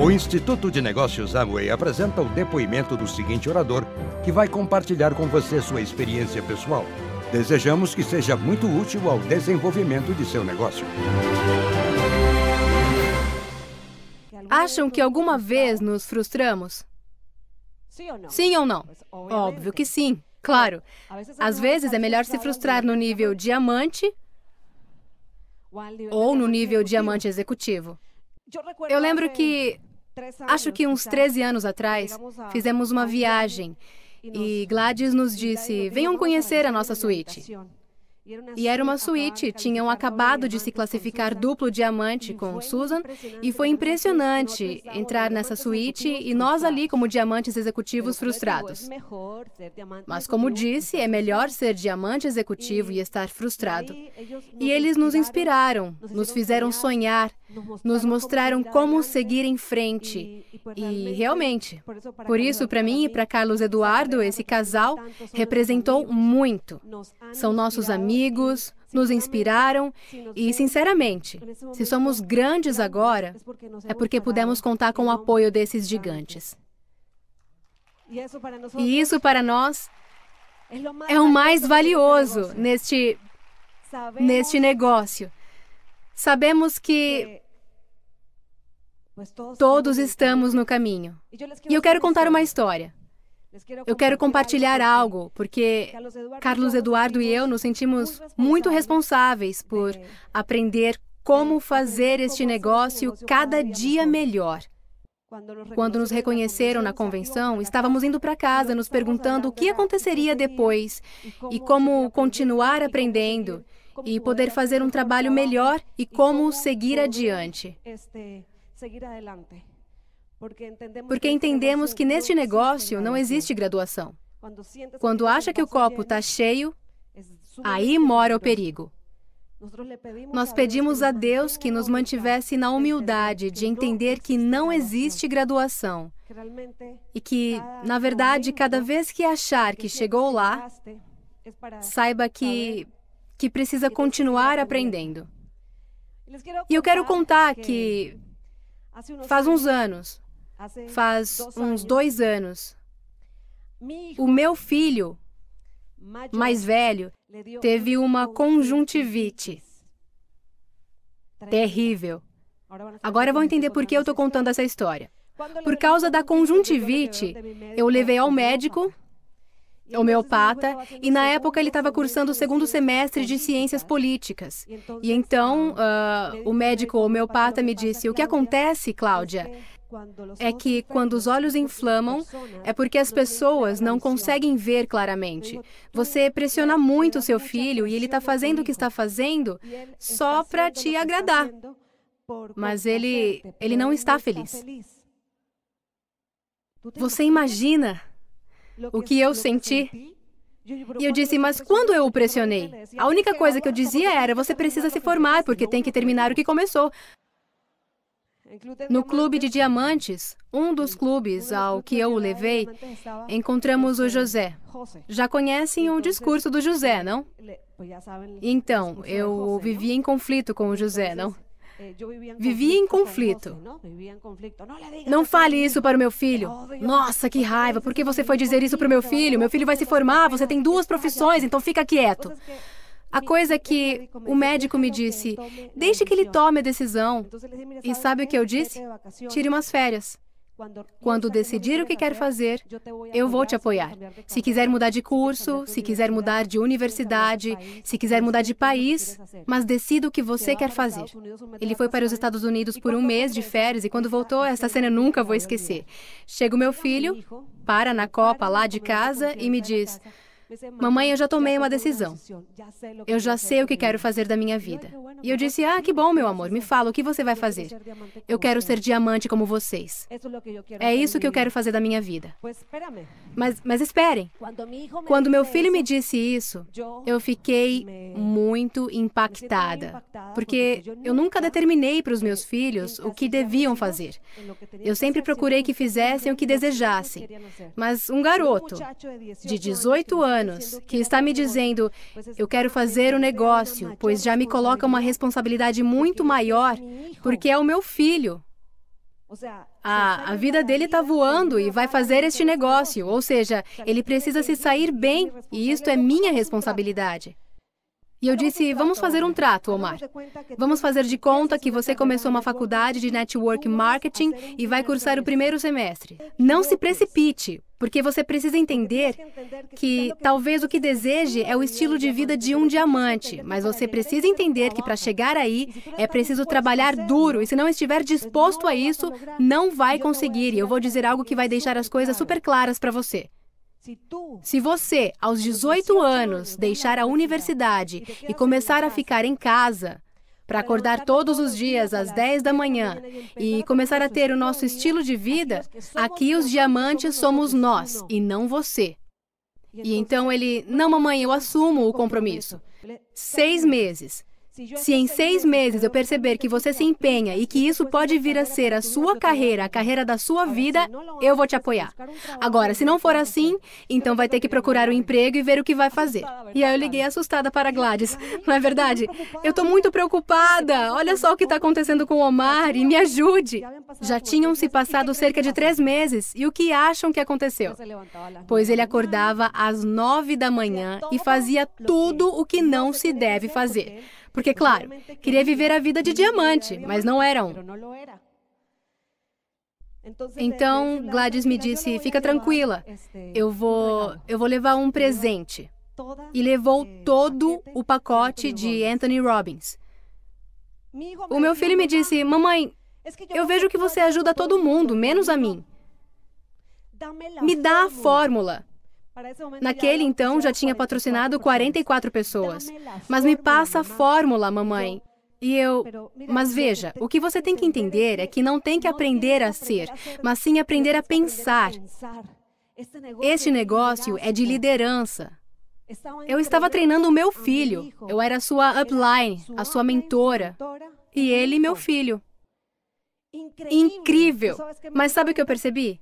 O Instituto de Negócios Amway apresenta o depoimento do seguinte orador, que vai compartilhar com você sua experiência pessoal. Desejamos que seja muito útil ao desenvolvimento de seu negócio. Acham que alguma vez nos frustramos? Sim ou não? Óbvio que sim, claro. Às vezes é melhor se frustrar no nível diamante ou no nível diamante executivo. Eu lembro que Acho que uns 13 anos atrás fizemos uma viagem e Gladys nos disse: venham conhecer a nossa suíte. E era uma suíte, tinham acabado de se classificar duplo diamante com Susan, e foi impressionante entrar nessa suíte e nós ali como diamantes executivos frustrados. Mas, como disse, é então, melhor ser diamante executivo e estar frustrado. E eles nos inspiraram, nos fizeram sonhar, nos mostraram como seguir em frente. E realmente, por isso, para mim e para Carlos Eduardo, esse casal representou muito. São nossos amigos amigos, nos inspiraram e, sinceramente, se somos grandes agora, é porque pudemos contar com o apoio desses gigantes. E isso para nós é o mais valioso neste, neste negócio. Sabemos que todos estamos no caminho. E eu quero contar uma história. Eu quero compartilhar algo, porque Carlos Eduardo e eu nos sentimos muito responsáveis por aprender como fazer este negócio cada dia melhor. Quando nos reconheceram na convenção, estávamos indo para casa nos perguntando o que aconteceria depois e como continuar aprendendo e poder fazer um trabalho melhor e como seguir adiante. Porque entendemos que neste negócio não existe graduação. Quando acha que o copo está cheio, aí mora o perigo. Nós pedimos a Deus que nos mantivesse na humildade de entender que não existe graduação e que, na verdade, cada vez que achar que chegou lá, saiba que, que precisa continuar aprendendo. E eu quero contar que, faz uns anos, faz uns dois anos. O meu filho, mais velho, teve uma conjuntivite terrível. Agora vão entender por que eu estou contando essa história. Por causa da conjuntivite, eu levei ao médico, homeopata, e na época ele estava cursando o segundo semestre de ciências políticas. E então uh, o médico homeopata me disse: O que acontece, Cláudia, é que quando os olhos inflamam, é porque as pessoas não conseguem ver claramente. Você pressiona muito o seu filho e ele está fazendo o que está fazendo só para te agradar. Mas ele, ele não está feliz. Você imagina o que eu senti? E eu disse, mas quando eu o pressionei? A única coisa que eu dizia era: você precisa se formar, porque tem que terminar o que começou. No Clube de Diamantes, um dos clubes ao que eu o levei, encontramos o José. Já conhecem o discurso do José, não? Então, eu vivia em conflito com o José, não? Vivia em conflito. Não fale isso para o meu filho. Nossa, que raiva! Por que você foi dizer isso para o meu filho? Meu filho vai se formar, você tem duas profissões, então fica quieto. A coisa é que o médico me disse, desde que ele tome a decisão. E sabe o que eu disse? Tire umas férias. Quando decidir o que quer fazer, eu vou te apoiar. Se quiser mudar de curso, se quiser mudar de universidade, se quiser mudar de país, mas decida o que você quer fazer. Ele foi para os Estados Unidos por um mês de férias e quando voltou, essa cena nunca vou esquecer. Chega o meu filho, para na copa lá de casa e me diz: é Mamãe, eu já tomei é uma decisão. Eu já sei o que quero fazer da minha vida. E eu disse: Ah, que bom, meu amor, me fala o que você vai fazer. Eu quero ser diamante como vocês. É isso que eu quero fazer da minha vida. Mas, mas esperem. Quando meu filho me disse isso, eu fiquei muito impactada. Porque eu nunca determinei para os meus filhos o que deviam fazer. Eu sempre procurei que fizessem o que desejassem. Mas um garoto de 18 anos anos, que está me dizendo: eu quero fazer o um negócio, pois já me coloca uma responsabilidade muito maior, porque é o meu filho. A, a vida dele está voando e vai fazer este negócio, ou seja, ele precisa se sair bem e isto é minha responsabilidade. E eu disse: vamos fazer um trato, Omar. Vamos fazer de conta que você começou uma faculdade de network marketing e vai cursar o primeiro semestre. Não se precipite, porque você precisa entender que talvez o que deseje é o estilo de vida de um diamante, mas você precisa entender que para chegar aí é preciso trabalhar duro e se não estiver disposto a isso, não vai conseguir. E eu vou dizer algo que vai deixar as coisas super claras para você. Se você, aos 18 anos, deixar a universidade e começar a ficar em casa, para acordar todos os dias às 10 da manhã e começar a ter o nosso estilo de vida, aqui os diamantes somos nós e não você. E então, então ele, não, mamãe, eu assumo o compromisso. Tá Seis meses. Se em seis meses eu perceber que você se empenha e que isso pode vir a ser a sua carreira, a carreira da sua vida, eu vou te apoiar. Agora, se não for assim, então vai ter que procurar um emprego e ver o que vai fazer. E aí eu liguei assustada para Gladys. Não é tá verdade? Eu estou muito preocupada. Tá olha só o que está acontecendo com o Omar e me ajude. Já tinham se passado cerca de tá três meses e o que acham que aconteceu? Pois ele acordava às nove da manhã e fazia tudo o que não se deve fazer porque, claro, queria viver a vida de diamante, mas não era um. Então Gladys me disse: "Fica tranquila, eu vou, eu vou levar um presente." E levou todo o pacote de Anthony Robbins. O meu filho me disse: "Mamãe, eu vejo que você ajuda todo mundo, menos a mim. Me dá a fórmula." Naquele então já tinha patrocinado 44 pessoas. Então, mas me passa a fórmula, mamãe. E eu. Mas veja, o que você tem que entender é que não tem que aprender a ser, mas sim aprender a pensar. Este negócio é de liderança. Eu estava treinando o meu filho. Eu era sua upline, a sua mentora. E ele, meu filho incrível. Mas sabe o que eu percebi?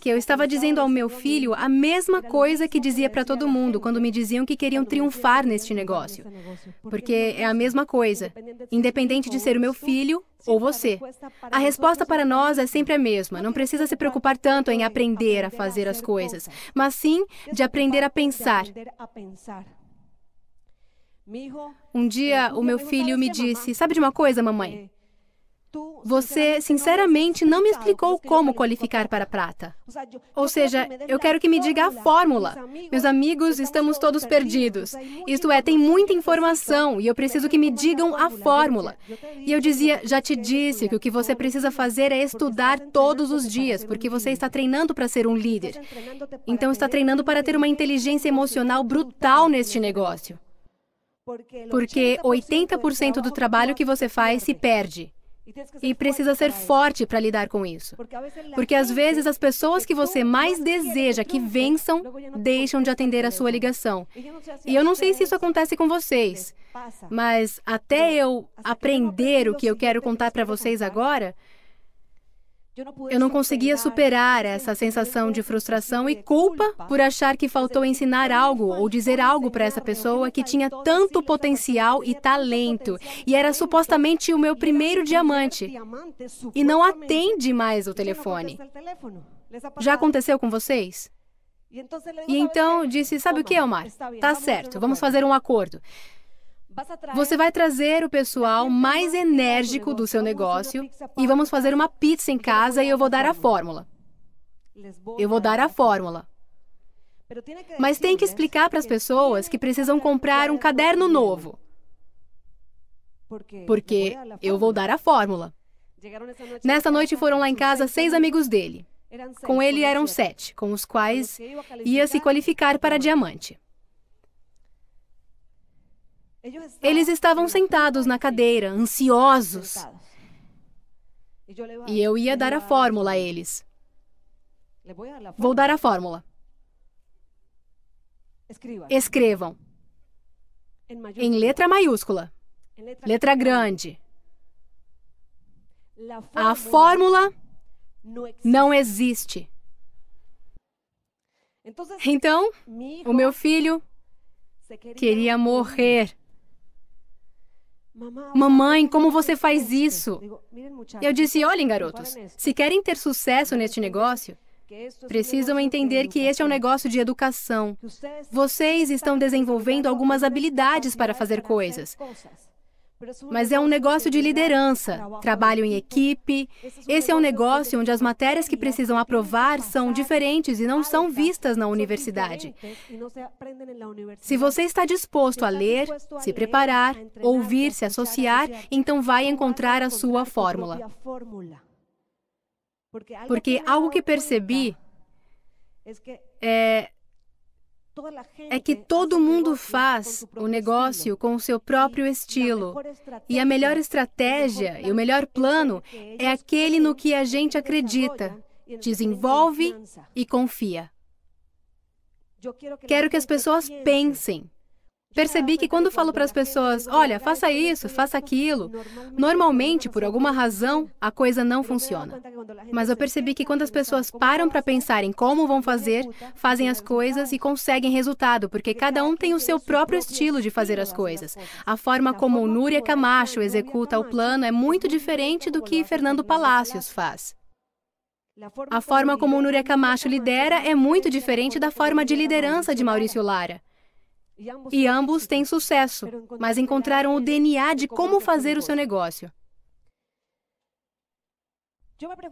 Que eu estava dizendo ao meu filho a mesma coisa que dizia para todo mundo quando me diziam que queriam triunfar neste negócio. Porque é a mesma coisa, independente de ser o meu filho ou você. A resposta para nós é sempre a mesma. Não precisa se preocupar tanto em aprender a fazer as coisas, mas sim de aprender a pensar. Um dia, eh, o meu filho me disse: Sabe de uma coisa, mamãe? Você, sinceramente, não me explicou como qualificar para prata. Ou seja, eu quero que me diga a fórmula. Meus amigos, estamos todos perdidos. Isto é, tem muita informação e eu preciso que me digam a fórmula. E eu dizia, já te disse que o que você precisa fazer é estudar todos os dias, porque você tá está treinando para ser um líder. Tá então, está treinando para ter uma inteligência emocional brutal neste negócio. Porque 80% do trabalho que você faz se perde. E precisa ser forte para lidar com isso. Porque às vezes as pessoas que você mais deseja que vençam deixam de atender a sua ligação. E eu não sei se isso acontece com vocês, mas até eu aprender o que eu quero contar para vocês agora, eu não conseguia superar essa sensação de frustração e culpa por achar que faltou ensinar algo ou dizer algo para essa pessoa que tinha tanto potencial e talento e era supostamente o meu primeiro diamante e não atende mais o é telefone. Já aconteceu com vocês? E então, então disse: Sabe o que, Omar? Tá certo, vamos fazer um acordo. Você vai trazer o pessoal é mais enérgico do seu negócio e vamos fazer uma pizza em é casa e eu vou dar a fórmula. Eu vou dar a fórmula. Mas tem que explicar para as pessoas que precisam comprar um caderno novo. Porque eu vou dar a fórmula. Nessa noite foram lá em casa seis amigos dele. Com ele eram sete, com os quais ia se qualificar para diamante. Eles estavam sentados na cadeira, ansiosos. E eu ia dar a fórmula a eles. Vou dar a fórmula. Escrevam. Em letra maiúscula. Letra grande. A fórmula não existe. Então, o meu filho queria morrer Mamãe, como você faz isso? Eu disse: olhem, garotos, se querem ter sucesso neste negócio, precisam entender que este é um negócio de educação. Vocês estão desenvolvendo algumas habilidades para fazer coisas. Mas é um negócio de né? liderança, trabalho em equipe. Esse é um negócio onde as matérias que precisam aprovar são diferentes e não são vistas na universidade. Se você está disposto a ler, se preparar, ouvir, se associar, então vai encontrar a sua fórmula. Porque algo que percebi é é que todo mundo faz o negócio com o seu próprio estilo. E a melhor estratégia e o melhor plano é aquele no que a gente acredita, desenvolve e confia. Quero que as pessoas pensem Percebi que quando falo para as pessoas, olha, faça isso, faça aquilo, normalmente, por alguma razão, a coisa não funciona. Mas eu percebi que quando as pessoas param para pensar em como vão fazer, fazem as coisas e conseguem resultado, porque cada um tem o seu próprio estilo de fazer as coisas. A forma como o Núria Camacho executa o plano é muito diferente do que Fernando Palácios faz. A forma como o Núria Camacho lidera é muito diferente da forma de liderança de Maurício Lara. E ambos têm sucesso, mas encontraram o DNA de como fazer o seu negócio.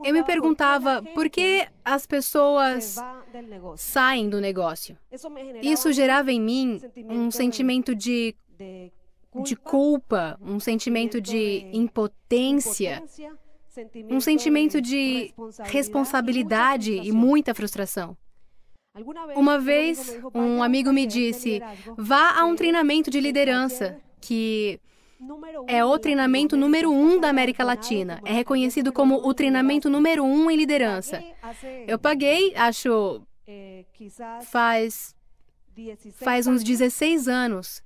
Eu me perguntava por que as pessoas saem do negócio. Isso gerava em mim um sentimento de, de culpa, um sentimento de impotência, um sentimento de responsabilidade e muita frustração. Uma vez, um amigo me disse: vá a um treinamento de liderança, que é o treinamento número um da América Latina. É reconhecido como o treinamento número um em liderança. Eu paguei, acho. Eh, faz. faz uns 16 anos.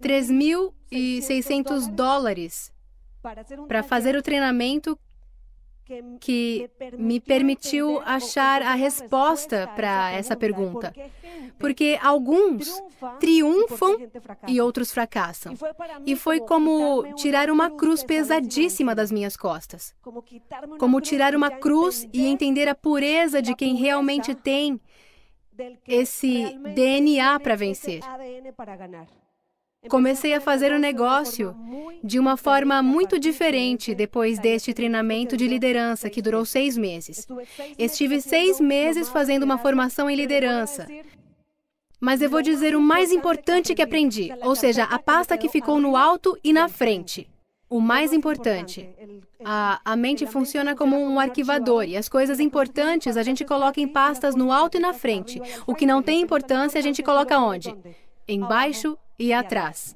3.600 dólares para fazer o treinamento que me permitiu achar a resposta para essa pergunta. Porque alguns triunfam e outros fracassam. E foi como tirar uma cruz pesadíssima das minhas costas como tirar uma cruz e entender a pureza de quem realmente tem esse DNA para vencer. Comecei a fazer o negócio de uma forma muito diferente depois deste treinamento de liderança que durou seis meses. Estive seis meses fazendo uma formação em liderança. Mas eu vou dizer o mais importante que aprendi, ou seja, a pasta que ficou no alto e na frente. O mais importante. A, a mente funciona como um arquivador e as coisas importantes a gente coloca em pastas no alto e na frente. O que não tem importância a gente coloca onde? Embaixo e atrás.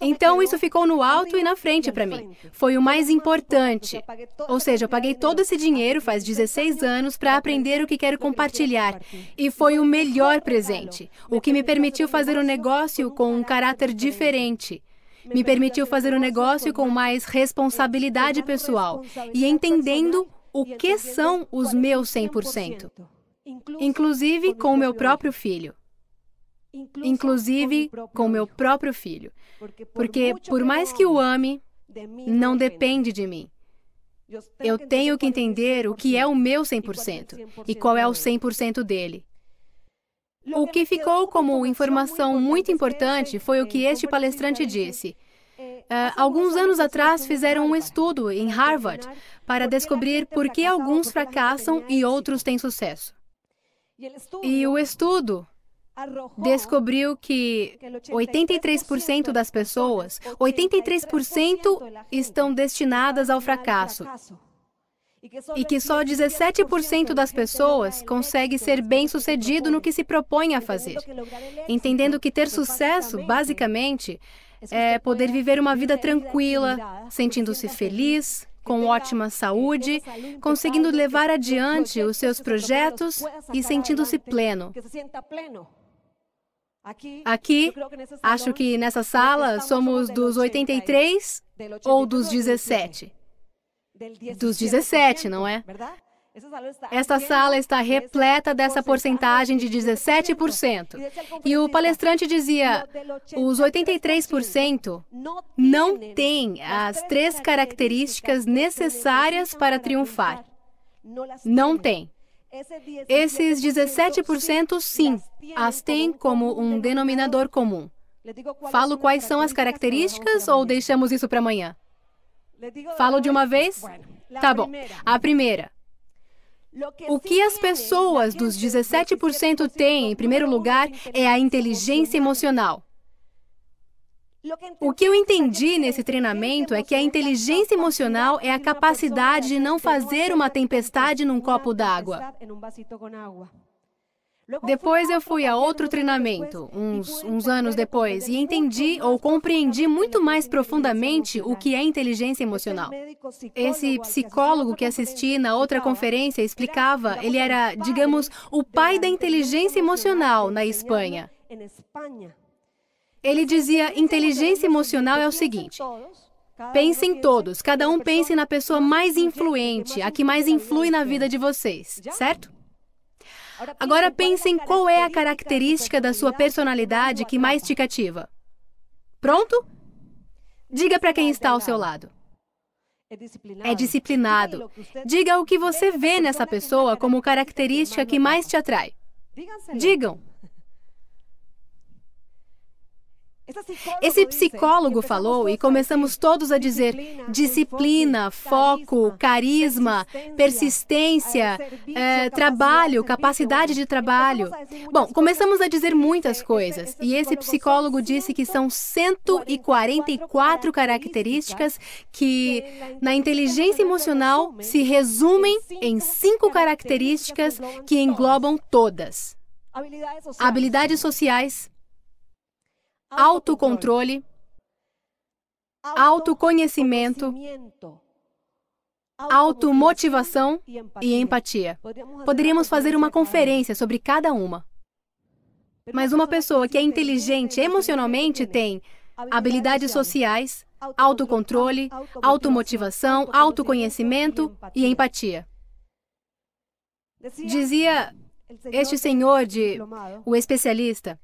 Então isso ficou no alto e na frente para mim. Foi o mais importante. Ou seja, eu paguei todo esse dinheiro faz 16 anos para aprender o que quero compartilhar e foi o melhor presente, o que me permitiu fazer um negócio com um caráter diferente. Me permitiu fazer um negócio com mais responsabilidade pessoal e entendendo o que são os é meus 100%, inclusive com o meu próprio filho inclusive com meu próprio filho. Porque, por mais que o ame, não depende de mim. Eu tenho que entender o que é o meu 100% e qual é o 100% dele. O que ficou como informação muito importante foi o eh, que este palestrante disse. Uh, alguns anos atrás fizeram um estudo em Harvard para descobrir por que alguns fracassam e outros têm sucesso. E o estudo descobriu que 83% das pessoas, 83% estão destinadas ao fracasso. E que só 17% das pessoas consegue ser bem-sucedido tipo no que se propõe a fazer. Entendendo que ter sucesso, basicamente, é poder viver uma vida tranquila, sentindo-se feliz, com ótima saúde, conseguindo levar adiante os seus projetos e sentindo-se pleno. Aqui, acho que nessa sala somos dos 83 ou dos 17. Dos 17, não é? Esta sala está repleta dessa porcentagem de 17%. E o palestrante tá? dizia: os 83% não têm as três características necessárias para triunfar. Não têm. Esses 17% sim, as têm como um denominador comum. Falo quais são as características ou deixamos isso para amanhã? Falo de uma vez? Tá bom. A primeira. O que as pessoas dos 17% têm, em primeiro lugar, é a inteligência emocional. O que eu entendi nesse treinamento é que a inteligência emocional é a capacidade de não fazer uma tempestade num copo d'água. Depois eu fui a outro treinamento, uns, uns anos depois, e entendi ou compreendi muito mais profundamente o que é inteligência emocional. Esse psicólogo que assisti na outra conferência explicava, ele era, digamos, o pai da inteligência emocional na Espanha. Ele dizia: inteligência emocional é o seguinte. Pensem todos, cada um pense na pessoa mais influente, a que mais influi na vida de vocês, certo? Agora pensem qual é a característica da sua personalidade que mais te cativa. Pronto? Diga para quem está ao seu lado. É, é disciplinado. Diga o que você vê nessa pessoa como característica que mais te atrai. Digam. Esse psicólogo tá falou e começamos todos a dizer disciplina, foco, carisma, persistência, é, é trabalho, capacidade de trabalho. Bom, começamos a dizer muitas coisas e esse assim, psicólogo disse que são 144 características que, tá na inteligência emocional, se resumem em cinco características que englobam todas: habilidades sociais autocontrole, autoconhecimento, automotivação e empatia. Poderíamos fazer uma conferência sobre cada uma. Mas uma pessoa que é inteligente emocionalmente tem habilidades sociais, autocontrole, automotivação, autoconhecimento e empatia. Dizia este senhor de o especialista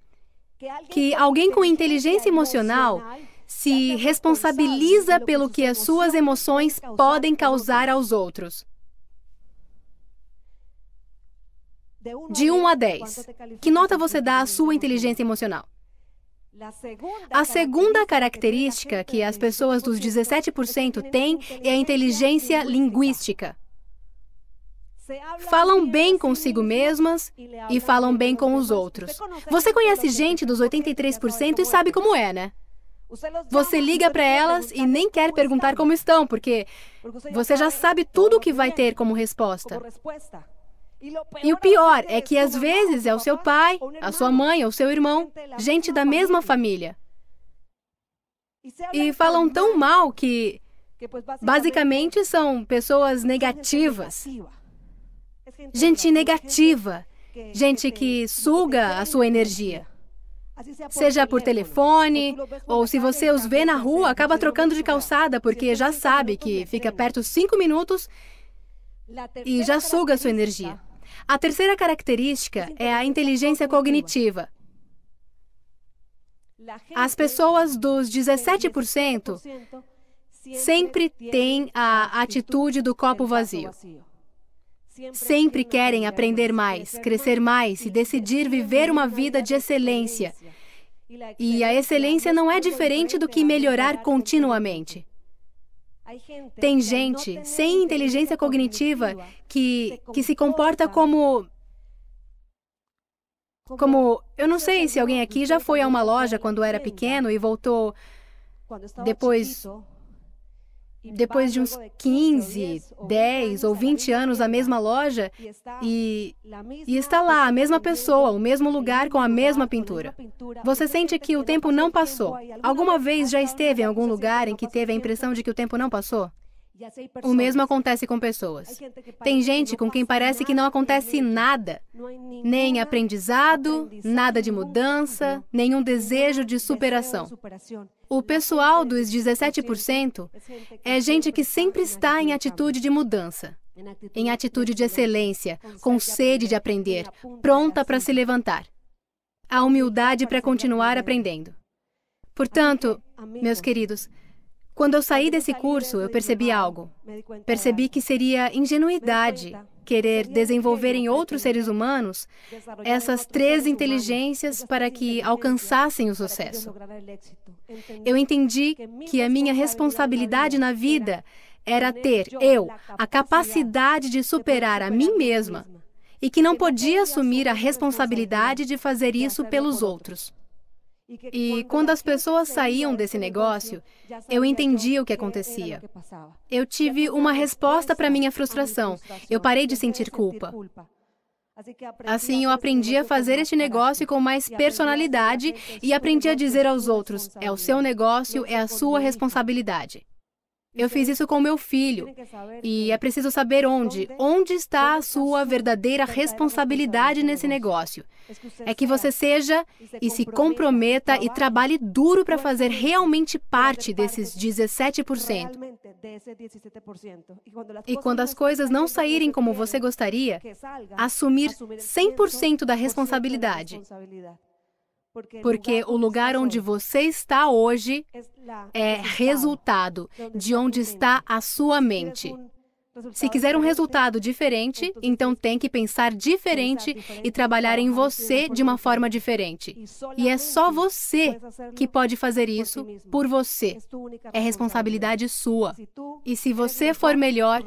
que alguém com inteligência emocional tá se responsabiliza pelo que as suas emoções podem causar aos outros. De 1 a 10, que nota você dá à sua inteligência emocional? A segunda característica que as pessoas dos 17% têm é a inteligência linguística falam bem consigo mesmas e falam bem com os outros. Você conhece gente dos 83% e sabe como é, né? Você liga para elas e nem quer perguntar como estão, porque você já sabe tudo o que vai ter como resposta. E o pior é que às vezes é o seu pai, a sua mãe ou seu irmão, gente da mesma família. E falam tão mal que basicamente são pessoas negativas gente negativa, gente que suga a sua energia. Seja por telefone, ou se você os vê na rua, acaba trocando de calçada, porque já sabe que fica perto cinco minutos e já suga a sua energia. A terceira característica é a inteligência cognitiva. As pessoas dos 17% sempre têm a atitude do copo vazio. Sempre querem aprender mais, crescer mais e decidir viver uma vida de excelência. E a excelência não é, é diferente do que melhorar continuamente. Tem gente sem inteligência cognitiva que, que se comporta como. Como. Eu não sei se alguém aqui já foi a uma loja quando era pequeno e voltou depois depois de uns 15, 10 ou 20 anos na mesma loja e, e, está lá a mesma pessoa, o mesmo lugar com a mesma pintura. Você sente que o tempo não passou. Alguma vez já esteve em algum lugar em que teve a impressão de que o tempo não passou? O mesmo acontece com pessoas. Tem gente com quem parece que não acontece nada, é nem aprendizado, nada de mudança, nenhum desejo de superação. O pessoal dos 17% é, é gente que sempre está em é atitude de mudança, em atitude de excelência, com sede de aprender, pronta assim. para se levantar. A humildade para continuar aprendendo. Portanto, meus queridos, quando eu saí desse curso, eu percebi algo. Percebi que seria ingenuidade querer desenvolver em outros seres humanos essas três inteligências para que alcançassem o sucesso. Eu entendi que a minha responsabilidade na vida era ter eu a capacidade de superar a mim mesma e que não podia assumir a responsabilidade de fazer isso pelos outros. E quando as pessoas saíam desse negócio, eu entendia o que acontecia. Eu tive uma resposta para minha frustração. Eu parei de sentir culpa. Assim, eu aprendi a assim, fazer este negócio com mais personalidade e aprendi a dizer aos outros: é o seu negócio, é a sua responsabilidade. Eu fiz isso com meu filho. E é preciso saber onde. Onde está a sua verdadeira responsabilidade nesse negócio? É que você seja e se comprometa e trabalhe duro para fazer realmente parte desses 17%. E quando as coisas não saírem como você gostaria, assumir 100% da responsabilidade. Porque o lugar onde você está hoje é resultado de onde está a sua mente. Se quiser um resultado diferente, então tem que pensar diferente e trabalhar em você de uma forma diferente. E é só você que pode fazer isso por você. É responsabilidade sua. E se você for melhor,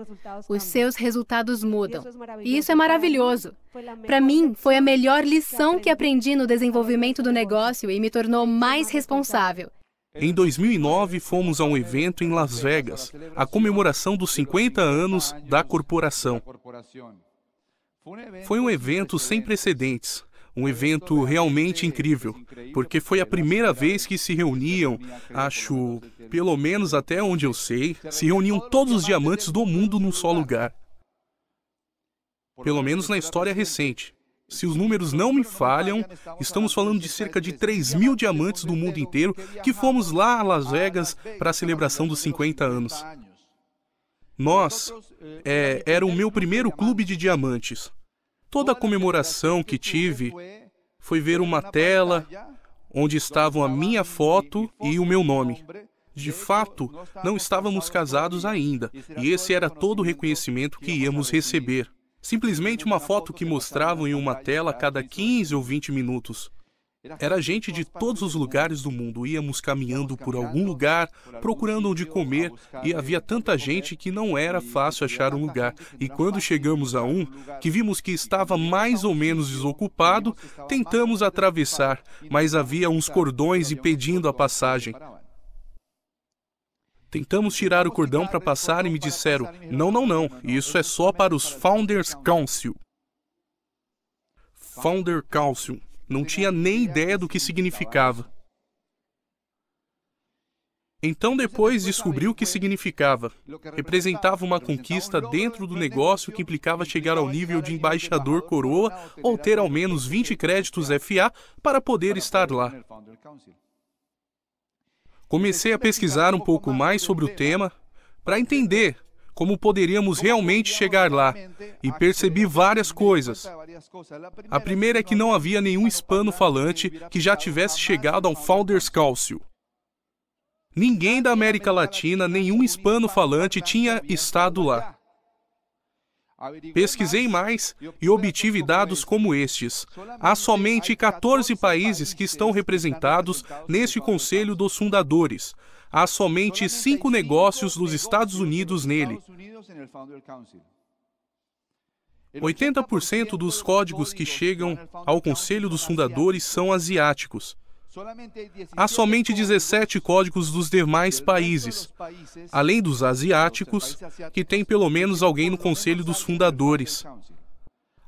os seus resultados mudam. E isso é maravilhoso. É para mim, foi a melhor lição que aprendi no desenvolvimento do negócio e me tornou mais responsável. Em 2009, fomos a um evento em Las Vegas, a comemoração dos 50 anos da corporação. Foi um evento sem precedentes, um evento realmente incrível, porque foi a primeira vez que se reuniam, acho, pelo menos até onde eu sei, se reuniam todos os diamantes do mundo num só lugar. Pelo menos na história recente. Se os números não me falham, estamos falando de cerca de 3 mil diamantes do mundo inteiro que fomos lá a Las Vegas para a celebração dos 50 anos. Nós, é, era o meu primeiro clube de diamantes. Toda a comemoração que tive foi ver uma tela onde estavam a minha foto e o meu nome. De fato, não estávamos casados ainda, e esse era todo o reconhecimento que íamos receber. Simplesmente uma foto que mostravam em uma tela a cada 15 ou 20 minutos. Era gente de todos os lugares do mundo. Íamos caminhando por algum lugar, procurando onde comer, e havia tanta gente que não era fácil achar um lugar. E quando chegamos a um, que vimos que estava mais ou menos desocupado, tentamos atravessar, mas havia uns cordões impedindo a passagem. Tentamos tirar o cordão para passar e me disseram: não, não, não, isso é só para os Founders Council. Founder Council. Não tinha nem ideia do que significava. Então depois descobriu o que é significava. Representava uma conquista dentro do negócio que implicava chegar ao nível de embaixador coroa ou ter ao menos 20 créditos FA para poder estar lá. Comecei a pesquisar um pouco mais sobre o tema para entender como poderíamos realmente chegar lá e percebi várias coisas. A primeira é que não havia nenhum hispano-falante que já tivesse chegado ao Founders Council. Ninguém da América Latina, nenhum hispano-falante tinha estado lá. Pesquisei mais e obtive dados como estes. Há somente 14 países que estão representados neste Conselho dos Fundadores. Há somente cinco negócios dos Estados Unidos nele. 80% dos códigos que chegam ao Conselho dos Fundadores são asiáticos. Há somente 17 códigos dos demais países, além dos asiáticos, que tem pelo menos alguém no Conselho dos Fundadores.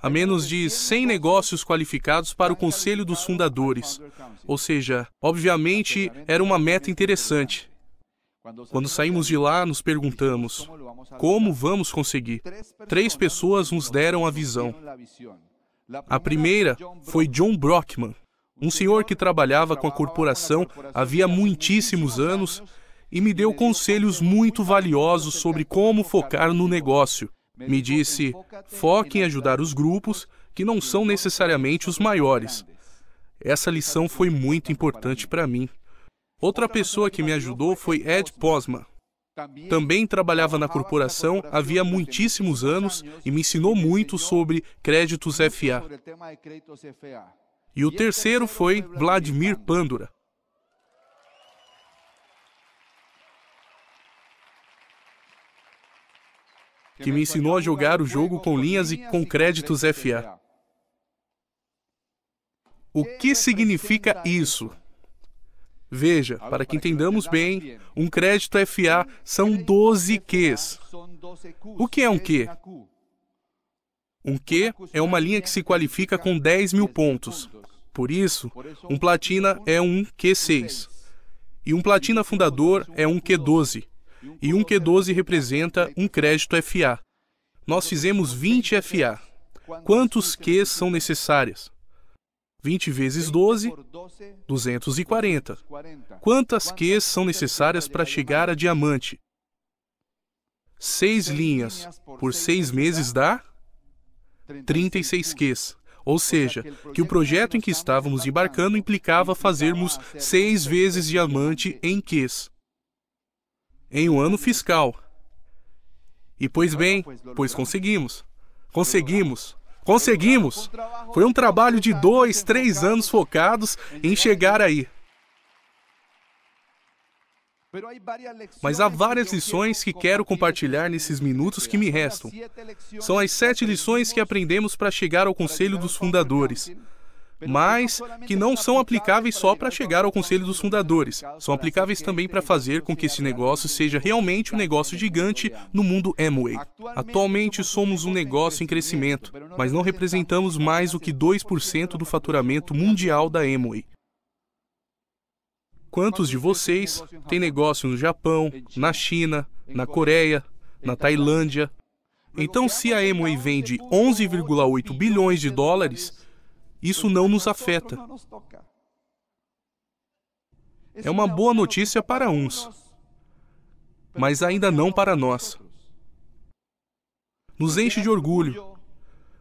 Há menos de 100 negócios qualificados para o Conselho dos Fundadores. Ou seja, obviamente era uma meta interessante. Quando saímos de lá, nos perguntamos: como vamos conseguir? Três pessoas nos deram a visão. A primeira foi John Brockman, um senhor que trabalhava com a corporação havia muitíssimos anos e me deu conselhos muito valiosos sobre como focar no negócio. Me disse: foque em ajudar os grupos, que não são necessariamente os maiores. Essa lição foi muito importante para mim. Outra pessoa que me ajudou foi Ed Posma. Também trabalhava na corporação havia muitíssimos anos e me ensinou muito sobre créditos FA. E o terceiro foi Vladimir Pândura. Que me ensinou a jogar o jogo com linhas e com créditos FA. O que significa isso? Veja, para que entendamos bem, um crédito FA são 12 Qs. O que é um Q? Um Q é uma linha que se qualifica com 10 mil pontos. Por isso, um platina é um Q6 e um platina fundador é um Q12 e um Q12 representa um crédito FA. Nós fizemos 20 FA. Quantos Qs são necessárias? 20 vezes 12, 240. Quantas Qs são necessárias para chegar a diamante? Seis linhas por seis meses dá 36 Qs ou seja, que o projeto em que estávamos embarcando implicava fazermos seis vezes diamante em Ques, em um ano fiscal. E pois bem, pois conseguimos. Conseguimos. Conseguimos! Foi um trabalho de dois, três anos focados em chegar aí. Mas há várias lições que quero compartilhar nesses minutos que me restam. São as sete lições que aprendemos para chegar ao Conselho dos Fundadores, mas que não são aplicáveis só para chegar ao Conselho dos Fundadores, são aplicáveis também para fazer com que esse negócio seja realmente um negócio gigante no mundo Amway. Atualmente somos um negócio em crescimento, mas não representamos mais do que 2% do faturamento mundial da Amway. Quantos de vocês têm negócio no Japão, na China, na Coreia, na Tailândia? Então, se a Amway vende 11,8 bilhões de dólares, isso não nos afeta. É uma boa notícia para uns, mas ainda não para nós. Nos enche de orgulho,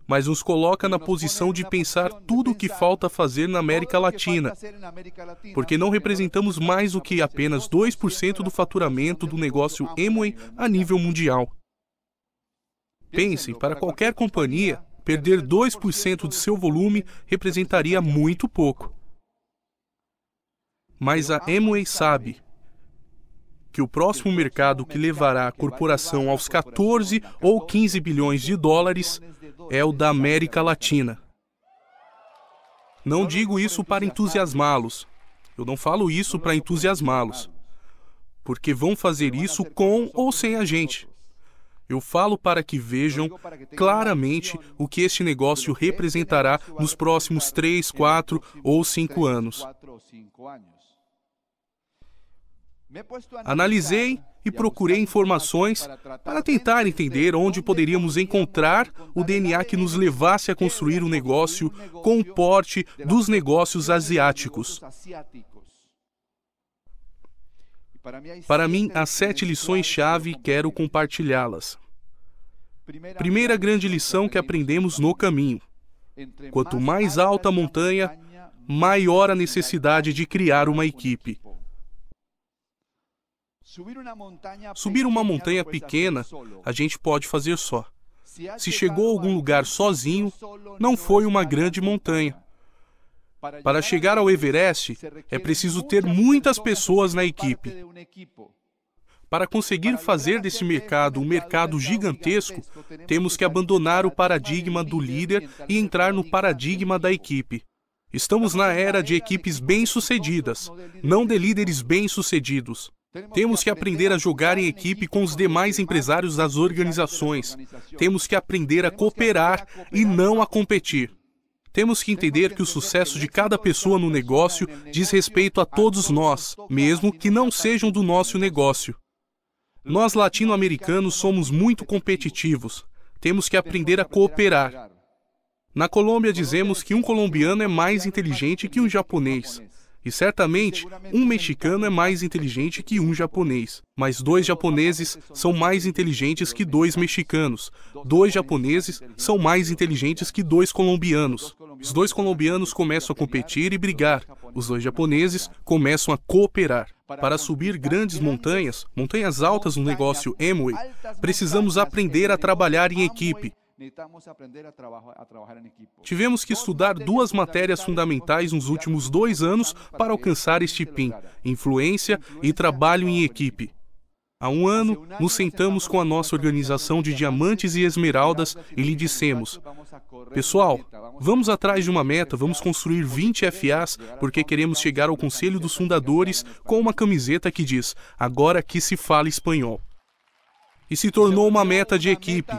mas nos coloca na posição de pensar tudo o que falta fazer na América Latina, porque não representamos mais do que apenas 2% do faturamento do negócio Amway a nível mundial. Pensem para qualquer companhia, perder 2% de seu volume representaria muito pouco. Mas a Amway sabe que o próximo mercado que levará a corporação aos 14 ou 15 bilhões de dólares é o da América Latina. Não digo isso para entusiasmá-los. Eu não falo isso para entusiasmá-los. Porque vão fazer isso com ou sem a gente. Eu falo para que vejam claramente o que este negócio representará nos próximos três, quatro ou cinco anos. Analisei e procurei informações para tentar entender onde poderíamos encontrar o DNA que nos levasse a construir um negócio com o porte dos negócios asiáticos. Para mim, as sete lições-chave quero compartilhá-las. Primeira grande lição que aprendemos no caminho: quanto mais alta a montanha, maior a necessidade de criar uma equipe. Subir uma montanha pequena a gente pode fazer só. Se chegou a algum lugar sozinho, não foi uma grande montanha. Para chegar ao Everest, é preciso ter muitas pessoas na equipe. Para conseguir fazer desse mercado um mercado gigantesco, temos que abandonar o paradigma do líder e entrar no paradigma da equipe. Estamos na era de equipes bem-sucedidas, não de líderes bem-sucedidos. Temos que aprender a jogar em equipe com os demais empresários das organizações. Temos que aprender a cooperar e não a competir. Temos que entender que o sucesso de cada pessoa no negócio diz respeito a todos nós, mesmo que não sejam do nosso negócio. Nós latino-americanos somos muito competitivos. Temos que aprender a cooperar. Na Colômbia dizemos que um colombiano é mais inteligente que um japonês. E certamente, um mexicano é mais inteligente que um japonês, mas dois japoneses são mais inteligentes que dois mexicanos, dois japoneses são mais inteligentes que dois colombianos. Os dois colombianos começam a competir e brigar, os dois japoneses começam a cooperar. Para subir grandes montanhas, montanhas altas no negócio Amway, precisamos aprender a trabalhar em equipe. Tivemos que estudar duas matérias fundamentais nos últimos dois anos para alcançar este PIN: influência e trabalho em equipe. Há um ano, nos sentamos com a nossa organização de diamantes e esmeraldas e lhe dissemos: Pessoal, vamos atrás de uma meta, vamos construir 20 FAs, porque queremos chegar ao Conselho dos Fundadores com uma camiseta que diz: Agora que se fala espanhol e se tornou uma meta de é equipe.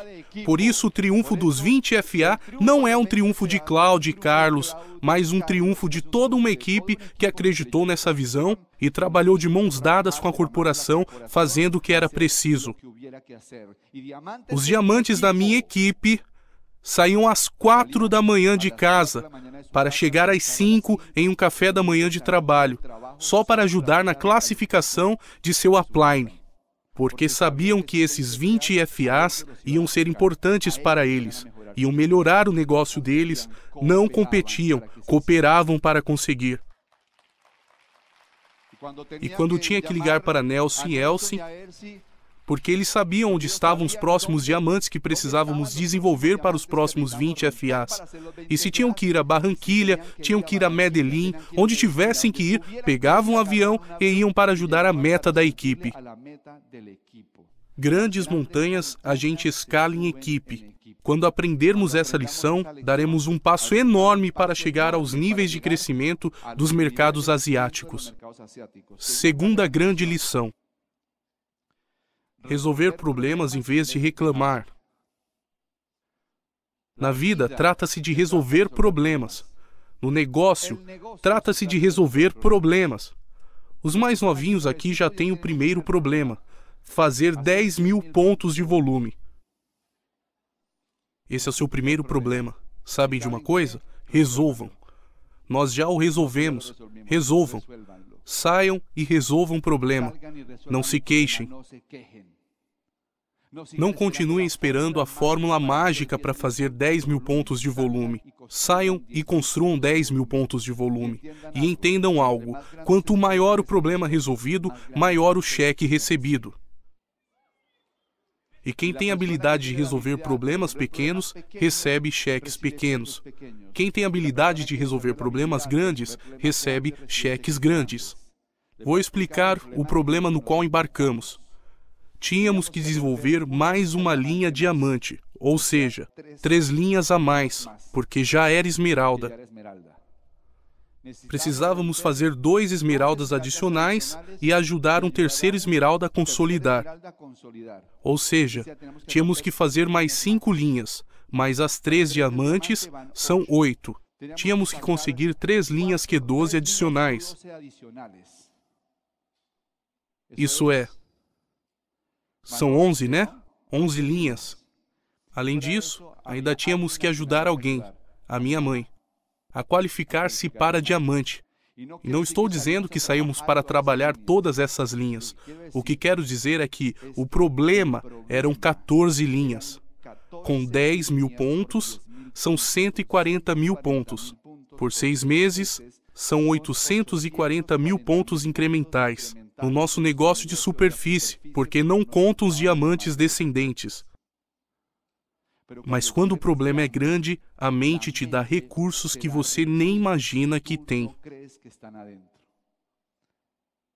Por isso, o triunfo dos 20 FA é não é um triunfo de Cláudio e Carlos, mas um triunfo de toda uma equipe que acreditou nessa visão e trabalhou de mãos dadas com a corporação, fazendo o que era preciso. É Os diamantes da minha equipe saíam às quatro da manhã de casa né? para chegar às cinco em um café da manhã de trabalho, só para ajudar na classificação de seu upline porque sabiam que esses 20 FAs iam ser importantes para eles, iam melhorar o negócio deles, não competiam, cooperavam para conseguir. E quando tinha que ligar para Nelson e Elsie, porque eles sabiam onde estavam os próximos diamantes que precisávamos desenvolver para os próximos 20 FAs. E se tinham que ir a Barranquilha, tinham que ir a Medellín, onde tivessem que ir, pegavam um avião e iam para ajudar a meta da equipe. Grandes montanhas a gente escala em equipe. Quando aprendermos essa lição, daremos um passo enorme para chegar aos níveis de crescimento dos mercados asiáticos. Segunda grande lição: resolver problemas em vez de reclamar. Na vida, trata-se de resolver problemas. No negócio, trata-se de resolver problemas. Os mais novinhos aqui já têm o primeiro problema: fazer 10 mil pontos de volume. Esse é o seu primeiro problema. Sabem de uma coisa? Resolvam. Nós já o resolvemos. Resolvam. Saiam e resolvam o problema. Não se queixem. Não continuem esperando a fórmula mágica para fazer 10 mil pontos de volume. Saiam e construam 10 mil pontos de volume. E entendam algo: quanto maior o problema resolvido, maior o cheque recebido. E quem tem habilidade de resolver problemas pequenos, recebe cheques pequenos. Quem tem habilidade de resolver problemas grandes, recebe cheques grandes. Vou explicar o problema no qual embarcamos tínhamos que desenvolver mais uma linha diamante, ou seja, três linhas a mais, porque já era esmeralda. Precisávamos fazer dois esmeraldas adicionais e ajudar um terceiro esmeralda a consolidar. Ou seja, tínhamos que fazer mais cinco linhas, mas as três diamantes são oito. Tínhamos que conseguir três linhas Q12 adicionais. Isso é, são 11, né? 11 linhas. Além disso, ainda tínhamos que ajudar alguém, a minha mãe, a qualificar-se para diamante. E não estou dizendo que saímos para trabalhar todas essas linhas. O que quero dizer é que o problema eram 14 linhas. Com 10 mil pontos, são 140 mil pontos. Por seis meses, são 840 mil pontos incrementais no nosso negócio de superfície, porque não conta os diamantes descendentes. Mas quando o problema é grande, a mente te dá recursos que você nem imagina que tem.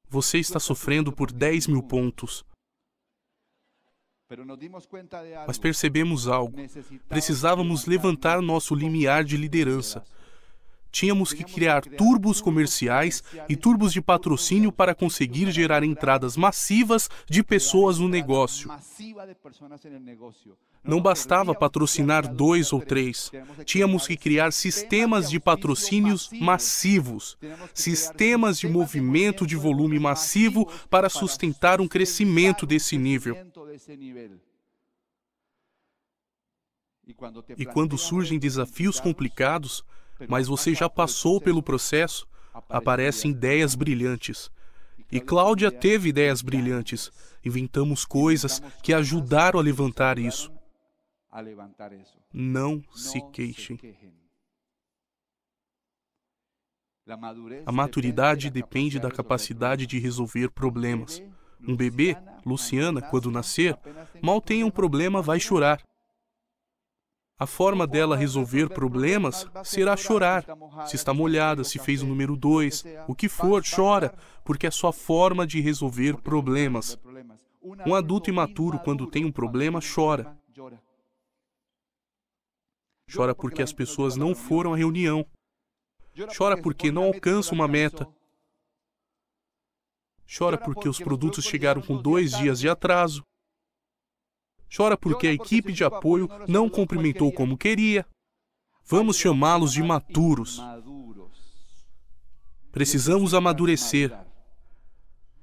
Você está sofrendo por 10 mil pontos. Mas percebemos algo. Precisávamos levantar nosso limiar de liderança. Tínhamos que criar turbos comerciais e turbos de patrocínio para conseguir gerar entradas massivas de pessoas no negócio. Não bastava patrocinar dois ou três. Tínhamos que criar sistemas de patrocínios massivos, sistemas de movimento de volume massivo para sustentar um crescimento desse nível. E quando surgem desafios complicados, mas você já passou pelo processo, aparecem ideias brilhantes. E Cláudia teve ideias brilhantes. Inventamos coisas que ajudaram a levantar isso. Não se queixem. A maturidade depende da capacidade de resolver problemas. Um bebê, Luciana, quando nascer, mal tem um problema, vai chorar. A forma dela resolver problemas será chorar. Se está molhada, se fez o número 2, o que for, chora, porque é sua forma de resolver problemas. Um adulto imaturo, quando tem um problema, chora. Chora porque as pessoas não foram à reunião. Chora porque não alcança uma meta. Chora porque os produtos chegaram com dois dias de atraso. Chora porque a equipe de apoio não cumprimentou como queria. Vamos chamá-los de maturos. Precisamos amadurecer.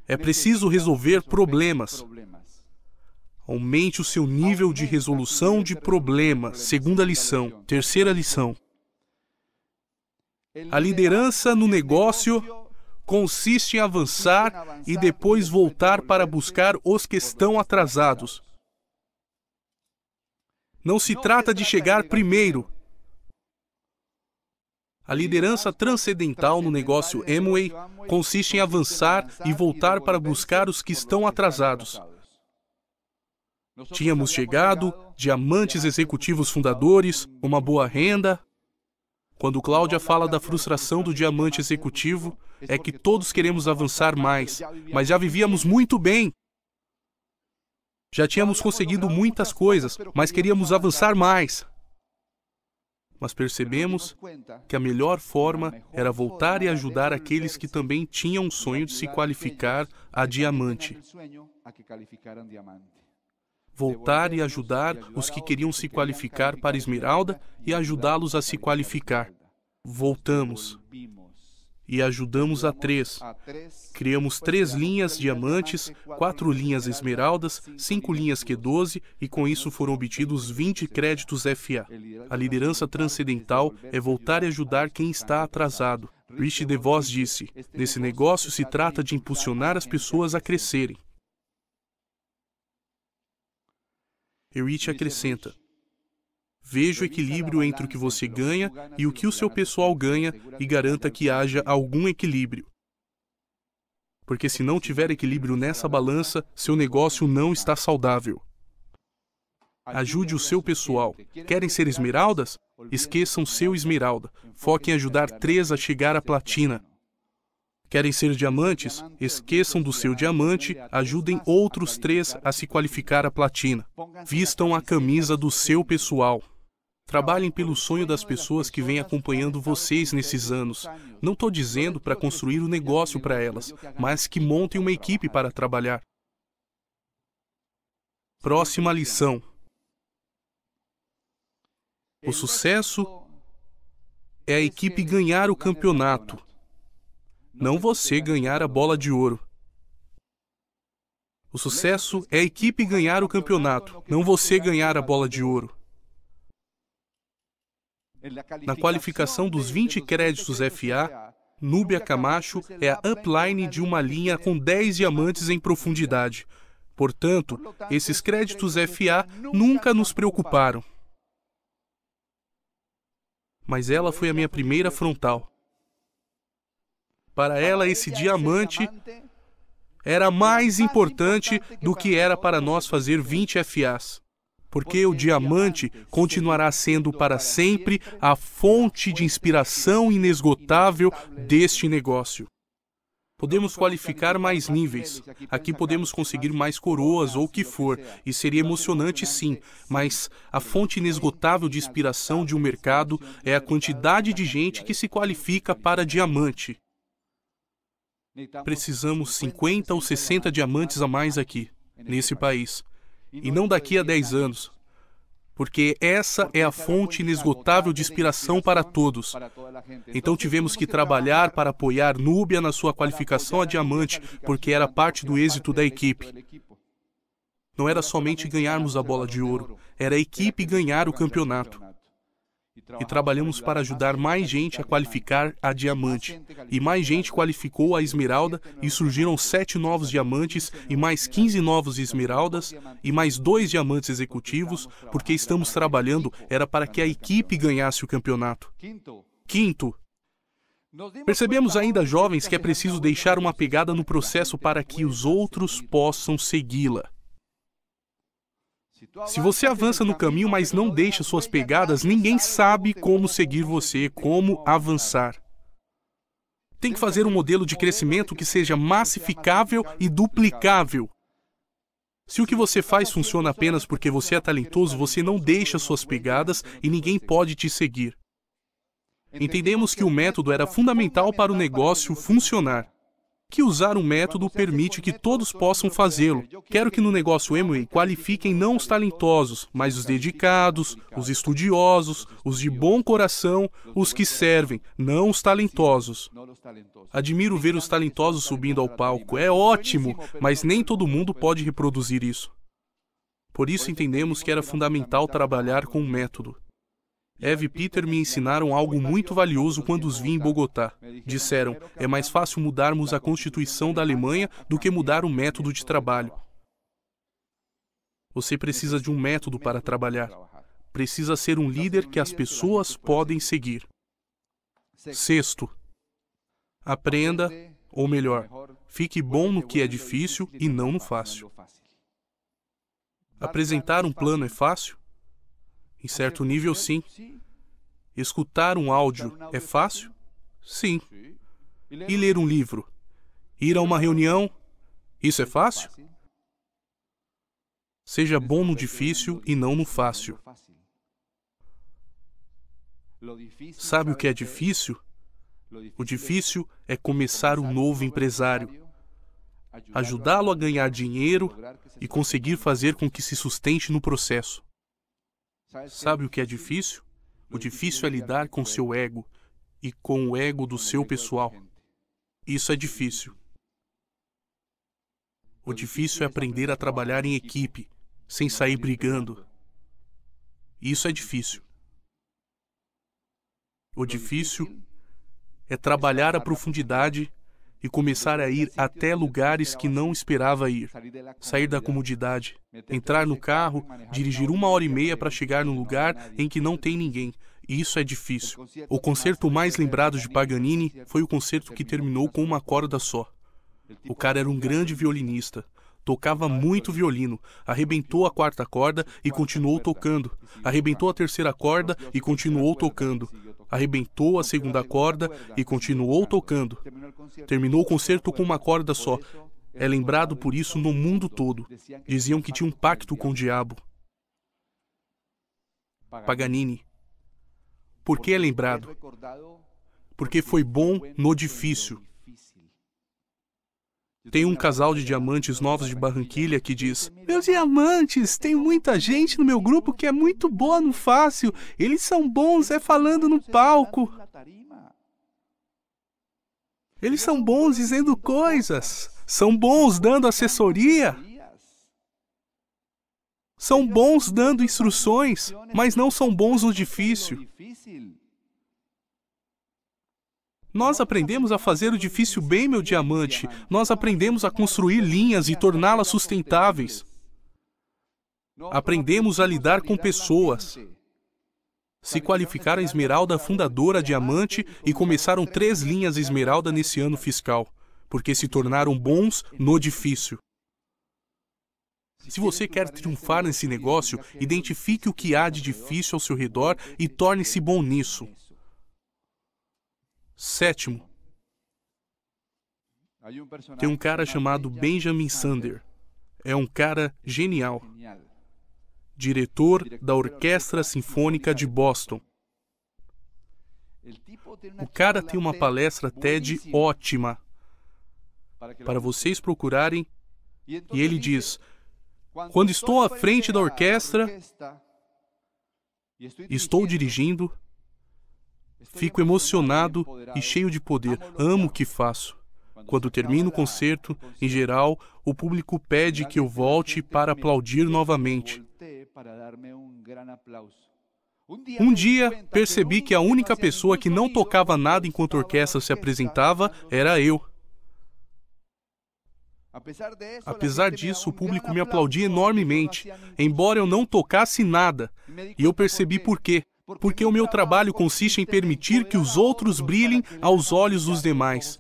É preciso resolver problemas. Aumente o seu nível de resolução de problema. Segunda lição. Terceira lição. A liderança no negócio consiste em avançar e depois voltar para buscar os que estão atrasados. Não se trata de chegar primeiro. A liderança transcendental no negócio Amway consiste em avançar e voltar para buscar os que estão atrasados. Tínhamos chegado, diamantes executivos fundadores, uma boa renda. Quando Cláudia fala da frustração do diamante executivo, é que todos queremos avançar mais, mas já vivíamos muito bem. Já tínhamos conseguido muitas coisas, mas queríamos avançar mais. Mas percebemos que a melhor forma era voltar e ajudar aqueles que também tinham o sonho de se qualificar a diamante. Voltar e ajudar os que queriam se qualificar para esmeralda e ajudá-los a se qualificar. Voltamos e ajudamos a três. Criamos três linhas diamantes, quatro linhas esmeraldas, cinco linhas Q12 e com isso foram obtidos 20 créditos FA. A liderança transcendental é voltar e ajudar quem está atrasado. Rich DeVos disse: Nesse negócio se trata de impulsionar as pessoas a crescerem. E Rich acrescenta: Veja o equilíbrio entre o que você ganha é e o que o seu pessoal ganha e garanta que haja algum equilíbrio. Porque se não tiver equilíbrio nessa balança, seu negócio não está saudável. Ajude o seu pessoal. Querem ser esmeraldas? Esqueçam seu esmeralda. Foquem em ajudar três a chegar à platina. Querem ser diamantes? Esqueçam do seu diamante, ajudem outros três a se qualificar à platina. Vistam a camisa do seu pessoal. Trabalhem pelo sonho das pessoas que vêm acompanhando vocês nesses anos. Não estou dizendo para construir o um negócio para elas, mas que montem uma equipe para trabalhar. Próxima lição: O sucesso é a equipe ganhar o campeonato, não você ganhar a bola de ouro. O sucesso é a equipe ganhar o campeonato, não você ganhar a bola de ouro. Na qualificação dos 20 créditos FA, Núbia Camacho é a é upline de uma linha com 10 diamantes em profundidade. Portanto, esses créditos FA nunca nos preocuparam. Mas ela foi a é minha primeira frontal. Para ela, esse é diamante era mais importante do que era para nós fazer 20 FAs porque o diamante continuará sendo para sempre a fonte de inspiração inesgotável deste negócio. Podemos qualificar mais níveis. Aqui podemos conseguir mais coroas ou o que for, e seria emocionante sim, mas a fonte inesgotável de inspiração de um mercado é a quantidade de gente que se qualifica para diamante. Precisamos 50 ou 60 diamantes a mais aqui, nesse país e não daqui a 10 anos, porque é essa é a fonte inesgotável de inspiração para todos. Então, então tivemos que trabalhar para apoiar Núbia na sua qualificação a diamante, porque era parte do êxito da equipe. Não era somente ganharmos a bola de ouro, era a equipe ganhar o campeonato e trabalhamos para ajudar mais gente a qualificar a diamante. E mais gente qualificou a esmeralda, e surgiram sete novos diamantes, e mais 15 novos esmeraldas, e mais dois diamantes executivos, porque estamos trabalhando era para que a equipe ganhasse o campeonato. Quinto, Percebemos ainda, jovens, que é preciso deixar uma pegada no processo para que os outros possam segui-la. Se você avança no caminho, mas não deixa é suas pegadas, ninguém sabe como seguir você, como avançar. Tem que fazer um modelo de crescimento que seja massificável e duplicável. Se o que você tá faz funciona apenas porque é você é talentoso, você não deixa suas pegadas e ninguém pode te seguir. Entendemos que o método é era fundamental para o negócio funcionar que usar um método permite que todos possam fazê-lo. Quero que no negócio Amway qualifiquem não os talentosos, mas os dedicados, os estudiosos, os de bom coração, os que servem, não os talentosos. Admiro ver os talentosos subindo ao palco, é ótimo, mas nem todo mundo pode reproduzir isso. Por isso entendemos que era fundamental trabalhar com um método. Eve e Peter me ensinaram algo muito valioso quando os vi em Bogotá. Disseram: é mais fácil mudarmos a Constituição da Alemanha do que mudar o método de trabalho. Você precisa de um método para trabalhar. Precisa ser um líder que as pessoas podem seguir. Sexto, aprenda, ou melhor, fique bom no que é difícil e não no fácil. Apresentar um plano é fácil? Em certo nível, sim. Escutar um áudio é fácil? Sim. E ler um livro? Ir a uma reunião? Isso é fácil? Seja bom no difícil e não no fácil. Sabe o que é difícil? O difícil é começar um novo empresário, ajudá-lo a ganhar dinheiro e conseguir fazer com que se sustente no processo. Sabe o que é difícil? O difícil é lidar com seu ego e com o ego do seu pessoal. Isso é difícil. O difícil é aprender a trabalhar em equipe, sem sair brigando. Isso é difícil. O difícil é trabalhar a profundidade e começar a ir até lugares que não esperava ir, sair da comodidade, entrar no carro, dirigir uma hora e meia para chegar num lugar em que não tem ninguém. E isso é difícil. O concerto mais lembrado de Paganini foi o concerto que terminou com uma corda só. O cara era um grande violinista Tocava muito violino, arrebentou a quarta corda e continuou tocando, arrebentou a terceira corda e continuou tocando, arrebentou a segunda corda e continuou tocando. Terminou o concerto com uma corda só. É lembrado por isso no mundo todo. Diziam que tinha um pacto com o diabo. Paganini. Por que é lembrado? Porque foi bom no difícil. Tem um casal de diamantes novos de Barranquilha que diz: Meus diamantes, tem muita gente no meu grupo que é muito boa no fácil. Eles são bons é falando no palco. Eles são bons dizendo coisas. São bons dando assessoria. São bons dando instruções, mas não são bons no difícil. Nós aprendemos a fazer o difícil bem, meu diamante. Nós aprendemos a construir linhas e torná-las sustentáveis. Aprendemos a lidar com pessoas. Se qualificar a esmeralda fundadora diamante e começaram três linhas esmeralda nesse ano fiscal, porque se tornaram bons no difícil. Se você quer triunfar nesse negócio, identifique o que há de difícil ao seu redor e torne-se bom nisso. Sétimo, tem um cara chamado Benjamin Sander. É um cara genial. Diretor da Orquestra Sinfônica de Boston. O cara tem uma palestra TED ótima para vocês procurarem. E ele diz: Quando estou à frente da orquestra, estou dirigindo Fico emocionado e cheio de poder. Amo o que faço. Quando termino o concerto, em geral, o público pede que eu volte para aplaudir novamente. Um dia, percebi que a única pessoa que não tocava nada enquanto a orquestra se apresentava era eu. Apesar disso, o público me aplaudia enormemente, embora eu não tocasse nada, e eu percebi por quê porque o meu trabalho consiste em permitir que os outros brilhem aos olhos dos demais.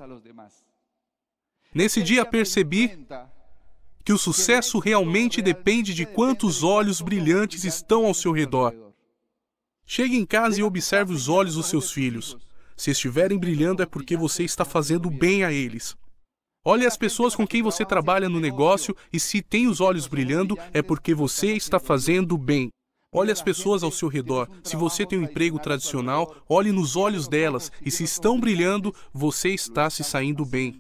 Nesse dia percebi que o sucesso realmente depende de quantos olhos brilhantes estão ao seu redor. Chegue em casa e observe os olhos dos seus filhos. Se estiverem brilhando é porque você está fazendo bem a eles. Olhe as pessoas com quem você trabalha no negócio e se tem os olhos brilhando é porque você está fazendo bem. Olhe as pessoas ao seu redor. Se você tem um emprego tradicional, olhe nos olhos delas e se estão brilhando, você está se saindo bem.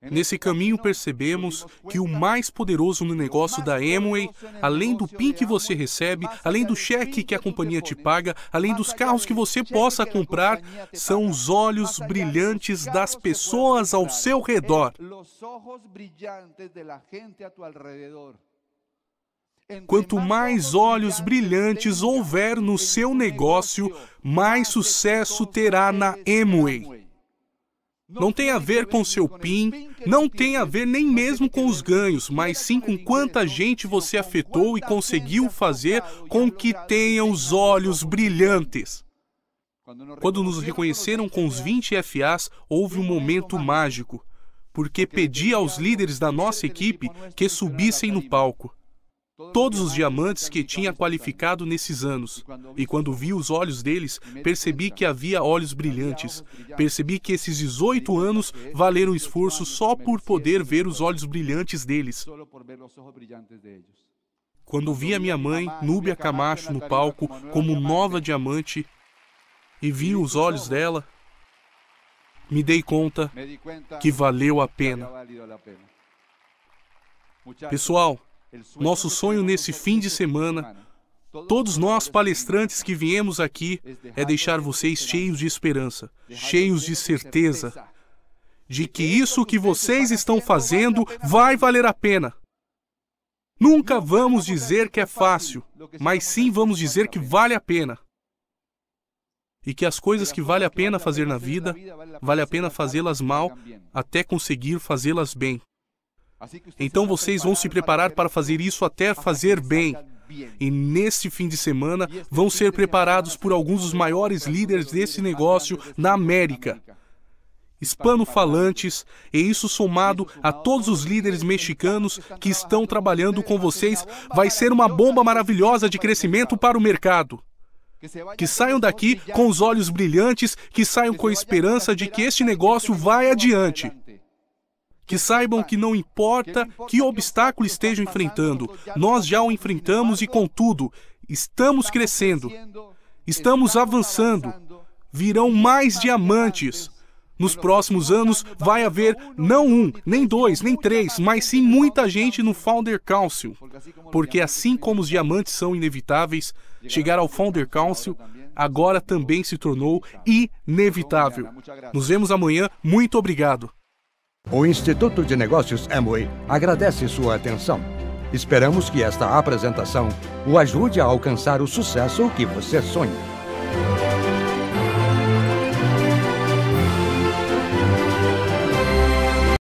Nesse caminho percebemos que o mais poderoso no negócio da Amway, além do PIN que você recebe, além do cheque que a companhia te paga, além dos carros que você possa comprar, são os olhos brilhantes das pessoas ao seu redor. Quanto mais olhos brilhantes houver no seu negócio, mais sucesso terá na Emway. Não tem a ver com seu PIN, não tem a ver nem mesmo com os ganhos, mas sim com quanta gente você afetou e conseguiu fazer com que tenha os olhos brilhantes. Quando nos reconheceram com os 20 FAs, houve um momento mágico, porque pedi aos líderes da nossa equipe que subissem no palco todos os diamantes que tinha qualificado nesses anos. E quando vi os olhos deles, percebi que havia olhos brilhantes. Percebi que esses 18 anos valeram esforço só por poder ver os olhos brilhantes deles. Quando vi a minha mãe, Núbia Camacho, no palco como nova diamante e vi os olhos dela, me dei conta que valeu a pena. Pessoal, nosso sonho nesse fim de semana, todos nós palestrantes que viemos aqui, é deixar vocês cheios de esperança, cheios de certeza de que isso que vocês estão fazendo vai valer a pena. Nunca vamos dizer que é fácil, mas sim vamos dizer que vale a pena. E que as coisas que vale a pena fazer na vida, vale a pena fazê-las mal até conseguir fazê-las bem. Assim então vocês vão se preparar para fazer isso até fazer bem. E neste fim de semana vão ser preparados por alguns dos maiores líderes desse negócio na América. Hispano-falantes, e isso somado a todos os líderes mexicanos que estão trabalhando com vocês, vai ser uma bomba maravilhosa de crescimento para o mercado. Que saiam daqui com os olhos brilhantes, que saiam com a esperança de que este negócio vai adiante que saibam que não importa que obstáculo estejam enfrentando, nós já o enfrentamos e, contudo, estamos crescendo, estamos avançando. Virão mais diamantes. Nos próximos anos vai haver não um, nem dois, nem três, mas sim muita gente no Founder Council. Porque assim como os diamantes são inevitáveis, chegar ao Founder Council agora também se tornou inevitável. Nos vemos amanhã. Muito obrigado. O Instituto de Negócios Amway agradece sua atenção. Esperamos que esta apresentação o ajude a alcançar o sucesso que você sonha.